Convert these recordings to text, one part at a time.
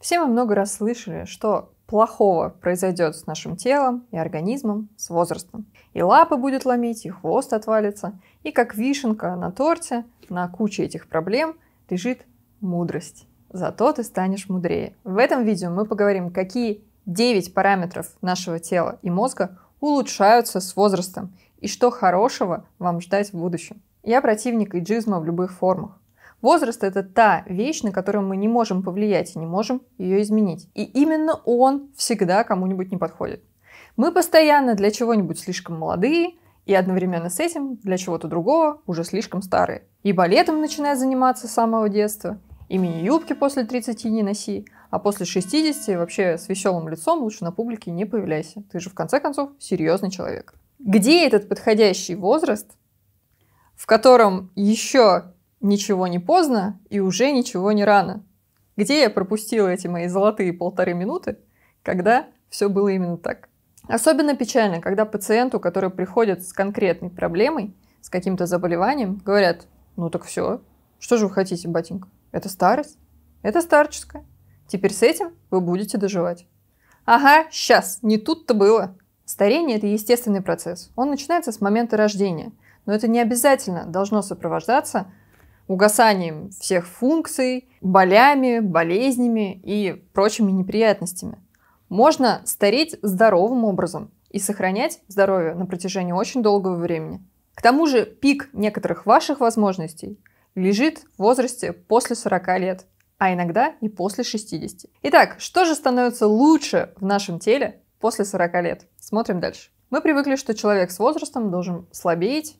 Все мы много раз слышали, что плохого произойдет с нашим телом и организмом с возрастом. И лапы будет ломить, и хвост отвалится. И как вишенка на торте, на куче этих проблем лежит мудрость. Зато ты станешь мудрее. В этом видео мы поговорим, какие 9 параметров нашего тела и мозга улучшаются с возрастом и что хорошего вам ждать в будущем. Я противник иджизма в любых формах. Возраст – это та вещь, на которую мы не можем повлиять и не можем ее изменить. И именно он всегда кому-нибудь не подходит. Мы постоянно для чего-нибудь слишком молодые, и одновременно с этим для чего-то другого уже слишком старые. И балетом начинает заниматься с самого детства, и мини-юбки после 30 не носи, а после 60 вообще с веселым лицом лучше на публике не появляйся. Ты же в конце концов серьезный человек. Где этот подходящий возраст, в котором еще ничего не поздно и уже ничего не рано. Где я пропустила эти мои золотые полторы минуты, когда все было именно так? Особенно печально, когда пациенту, который приходит с конкретной проблемой, с каким-то заболеванием, говорят, ну так все, что же вы хотите, батенька? Это старость? Это старческая. Теперь с этим вы будете доживать. Ага, сейчас, не тут-то было. Старение – это естественный процесс. Он начинается с момента рождения, но это не обязательно должно сопровождаться угасанием всех функций, болями, болезнями и прочими неприятностями. Можно стареть здоровым образом и сохранять здоровье на протяжении очень долгого времени. К тому же пик некоторых ваших возможностей лежит в возрасте после 40 лет, а иногда и после 60. Итак, что же становится лучше в нашем теле после 40 лет? Смотрим дальше. Мы привыкли, что человек с возрастом должен слабеть,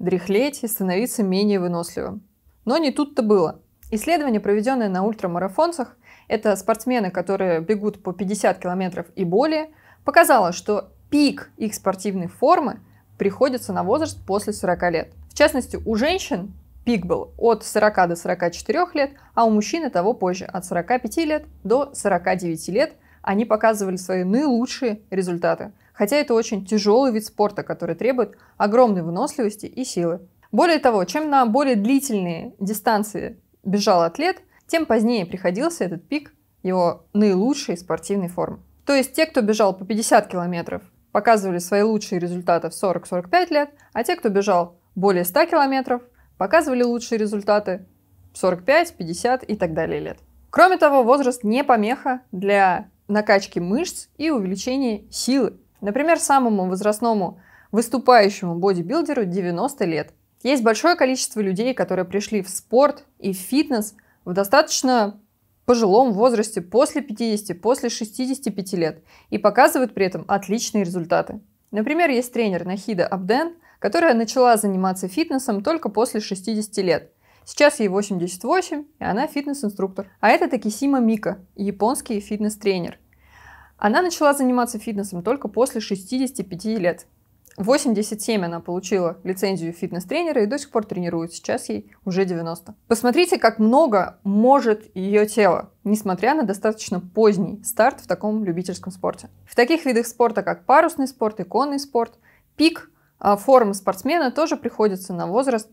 дряхлеть и становиться менее выносливым. Но не тут-то было. Исследование, проведенное на ультрамарафонцах, это спортсмены, которые бегут по 50 километров и более, показало, что пик их спортивной формы приходится на возраст после 40 лет. В частности, у женщин пик был от 40 до 44 лет, а у мужчины того позже, от 45 лет до 49 лет, они показывали свои наилучшие результаты. Хотя это очень тяжелый вид спорта, который требует огромной выносливости и силы. Более того, чем на более длительные дистанции бежал атлет, тем позднее приходился этот пик его наилучшей спортивной формы. То есть те, кто бежал по 50 километров, показывали свои лучшие результаты в 40-45 лет, а те, кто бежал более 100 километров, показывали лучшие результаты в 45, 50 и так далее лет. Кроме того, возраст не помеха для накачки мышц и увеличения силы. Например, самому возрастному выступающему бодибилдеру 90 лет – есть большое количество людей, которые пришли в спорт и в фитнес в достаточно пожилом возрасте, после 50, после 65 лет, и показывают при этом отличные результаты. Например, есть тренер Нахида Абден, которая начала заниматься фитнесом только после 60 лет. Сейчас ей 88, и она фитнес-инструктор. А это Такисима Мика, японский фитнес-тренер. Она начала заниматься фитнесом только после 65 лет. 87 она получила лицензию фитнес-тренера и до сих пор тренирует. Сейчас ей уже 90. Посмотрите, как много может ее тело, несмотря на достаточно поздний старт в таком любительском спорте. В таких видах спорта, как парусный спорт и конный спорт, пик а, формы спортсмена тоже приходится на возраст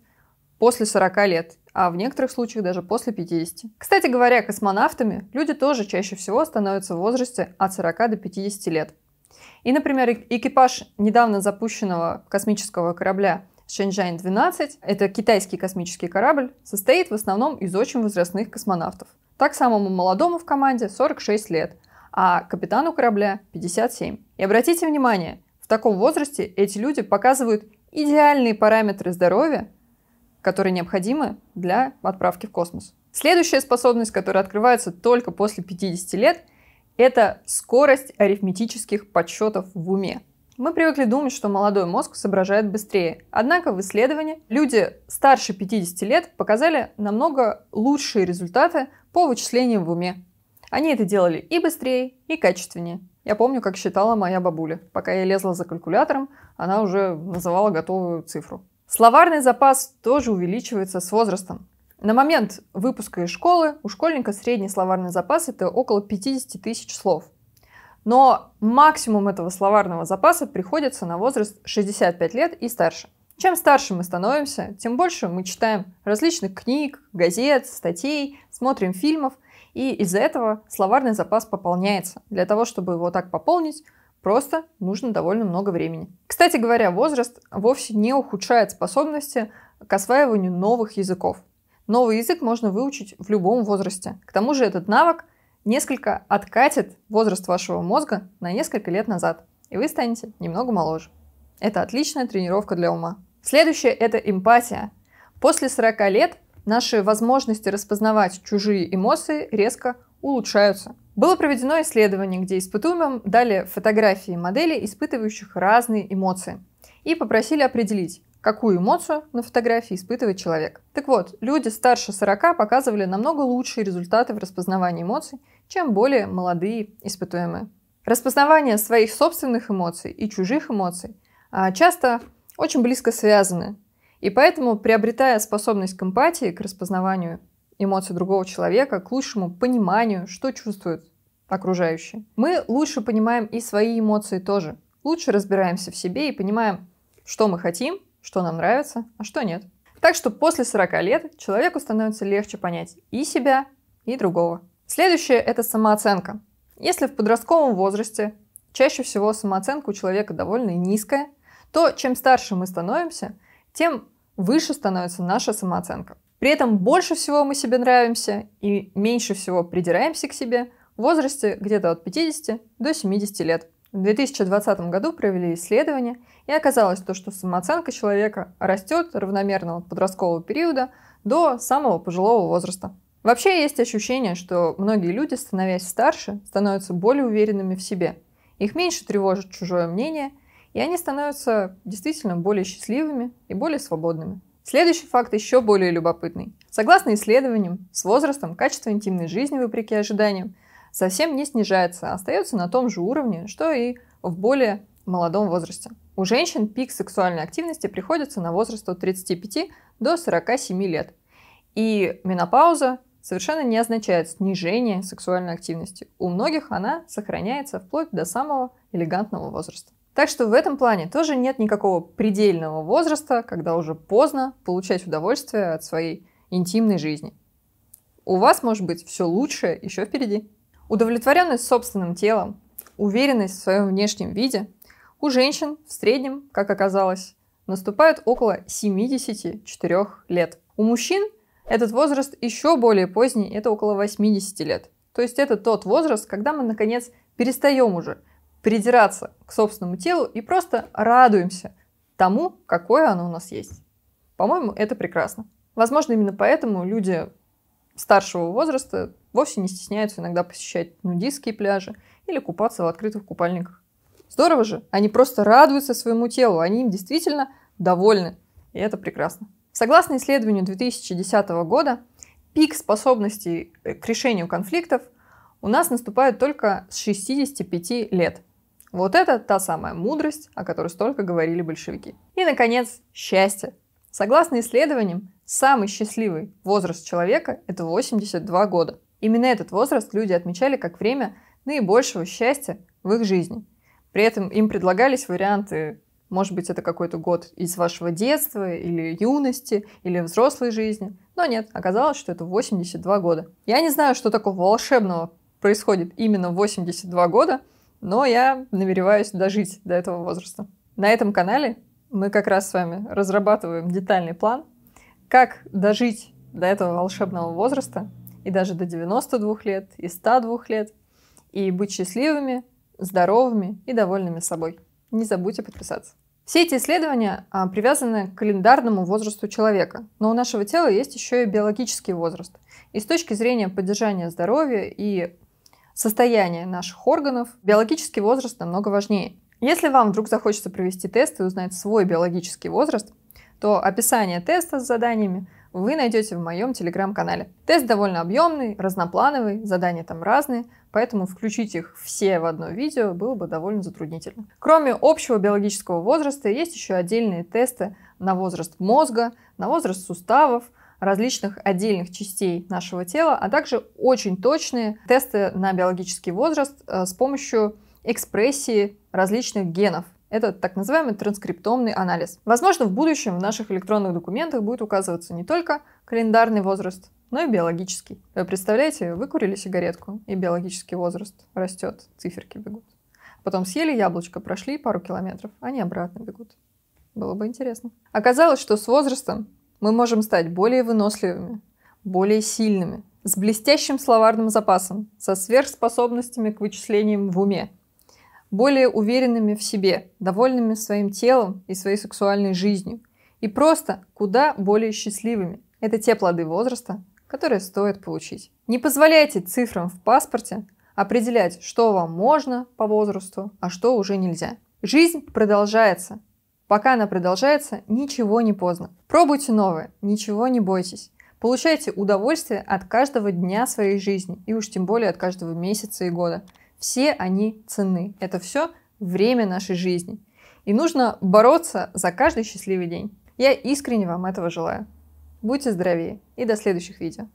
после 40 лет, а в некоторых случаях даже после 50. Кстати говоря, космонавтами люди тоже чаще всего становятся в возрасте от 40 до 50 лет. И, например, экипаж недавно запущенного космического корабля шэньчжэнь 12 это китайский космический корабль, состоит в основном из очень возрастных космонавтов. Так самому молодому в команде 46 лет, а капитану корабля 57. И обратите внимание, в таком возрасте эти люди показывают идеальные параметры здоровья, которые необходимы для отправки в космос. Следующая способность, которая открывается только после 50 лет – это скорость арифметических подсчетов в уме. Мы привыкли думать, что молодой мозг соображает быстрее. Однако в исследовании люди старше 50 лет показали намного лучшие результаты по вычислениям в уме. Они это делали и быстрее, и качественнее. Я помню, как считала моя бабуля. Пока я лезла за калькулятором, она уже называла готовую цифру. Словарный запас тоже увеличивается с возрастом. На момент выпуска из школы у школьника средний словарный запас – это около 50 тысяч слов. Но максимум этого словарного запаса приходится на возраст 65 лет и старше. Чем старше мы становимся, тем больше мы читаем различных книг, газет, статей, смотрим фильмов, и из-за этого словарный запас пополняется. Для того, чтобы его так пополнить, просто нужно довольно много времени. Кстати говоря, возраст вовсе не ухудшает способности к осваиванию новых языков. Новый язык можно выучить в любом возрасте. К тому же этот навык несколько откатит возраст вашего мозга на несколько лет назад, и вы станете немного моложе. Это отличная тренировка для ума. Следующее – это эмпатия. После 40 лет наши возможности распознавать чужие эмоции резко улучшаются. Было проведено исследование, где испытуемым дали фотографии моделей, испытывающих разные эмоции, и попросили определить, какую эмоцию на фотографии испытывает человек. Так вот, люди старше 40 показывали намного лучшие результаты в распознавании эмоций, чем более молодые испытуемые. Распознавание своих собственных эмоций и чужих эмоций а, часто очень близко связаны, и поэтому, приобретая способность к эмпатии, к распознаванию эмоций другого человека, к лучшему пониманию, что чувствуют окружающие, мы лучше понимаем и свои эмоции тоже, лучше разбираемся в себе и понимаем, что мы хотим, что нам нравится, а что нет. Так что после 40 лет человеку становится легче понять и себя, и другого. Следующее – это самооценка. Если в подростковом возрасте чаще всего самооценка у человека довольно низкая, то чем старше мы становимся, тем выше становится наша самооценка. При этом больше всего мы себе нравимся и меньше всего придираемся к себе в возрасте где-то от 50 до 70 лет. В 2020 году провели исследование, и оказалось то, что самооценка человека растет равномерно от подросткового периода до самого пожилого возраста. Вообще есть ощущение, что многие люди, становясь старше, становятся более уверенными в себе. Их меньше тревожит чужое мнение, и они становятся действительно более счастливыми и более свободными. Следующий факт еще более любопытный. Согласно исследованиям, с возрастом качество интимной жизни, вопреки ожиданиям, совсем не снижается, а остается на том же уровне, что и в более молодом возрасте. У женщин пик сексуальной активности приходится на возраст от 35 до 47 лет. И менопауза совершенно не означает снижение сексуальной активности. У многих она сохраняется вплоть до самого элегантного возраста. Так что в этом плане тоже нет никакого предельного возраста, когда уже поздно получать удовольствие от своей интимной жизни. У вас может быть все лучшее еще впереди. Удовлетворенность собственным телом, уверенность в своем внешнем виде у женщин в среднем, как оказалось, наступает около 74 лет. У мужчин этот возраст еще более поздний, это около 80 лет. То есть это тот возраст, когда мы наконец перестаем уже придираться к собственному телу и просто радуемся тому, какое оно у нас есть. По-моему, это прекрасно. Возможно, именно поэтому люди старшего возраста вовсе не стесняются иногда посещать нудистские пляжи или купаться в открытых купальниках. Здорово же, они просто радуются своему телу, они им действительно довольны, и это прекрасно. Согласно исследованию 2010 года, пик способностей э, к решению конфликтов у нас наступает только с 65 лет. Вот это та самая мудрость, о которой столько говорили большевики. И, наконец, счастье. Согласно исследованиям, самый счастливый возраст человека – это 82 года. Именно этот возраст люди отмечали как время наибольшего счастья в их жизни. При этом им предлагались варианты, может быть, это какой-то год из вашего детства, или юности, или взрослой жизни. Но нет, оказалось, что это 82 года. Я не знаю, что такого волшебного происходит именно 82 года, но я намереваюсь дожить до этого возраста. На этом канале мы как раз с вами разрабатываем детальный план, как дожить до этого волшебного возраста и даже до 92 лет, и 102 лет, и быть счастливыми, здоровыми и довольными собой. Не забудьте подписаться. Все эти исследования а, привязаны к календарному возрасту человека, но у нашего тела есть еще и биологический возраст. И с точки зрения поддержания здоровья и состояния наших органов, биологический возраст намного важнее. Если вам вдруг захочется провести тест и узнать свой биологический возраст, то описание теста с заданиями вы найдете в моем телеграм-канале. Тест довольно объемный, разноплановый, задания там разные, поэтому включить их все в одно видео было бы довольно затруднительно. Кроме общего биологического возраста, есть еще отдельные тесты на возраст мозга, на возраст суставов, различных отдельных частей нашего тела, а также очень точные тесты на биологический возраст э, с помощью экспрессии различных генов. Это так называемый транскриптомный анализ. Возможно, в будущем в наших электронных документах будет указываться не только календарный возраст, но и биологический. Вы представляете, вы курили сигаретку, и биологический возраст растет, циферки бегут. Потом съели яблочко, прошли пару километров, они обратно бегут. Было бы интересно. Оказалось, что с возрастом мы можем стать более выносливыми, более сильными, с блестящим словарным запасом, со сверхспособностями к вычислениям в уме – более уверенными в себе, довольными своим телом и своей сексуальной жизнью. И просто куда более счастливыми. Это те плоды возраста, которые стоит получить. Не позволяйте цифрам в паспорте определять, что вам можно по возрасту, а что уже нельзя. Жизнь продолжается. Пока она продолжается, ничего не поздно. Пробуйте новое, ничего не бойтесь. Получайте удовольствие от каждого дня своей жизни и уж тем более от каждого месяца и года. Все они ценны. Это все время нашей жизни. И нужно бороться за каждый счастливый день. Я искренне вам этого желаю. Будьте здоровее и до следующих видео.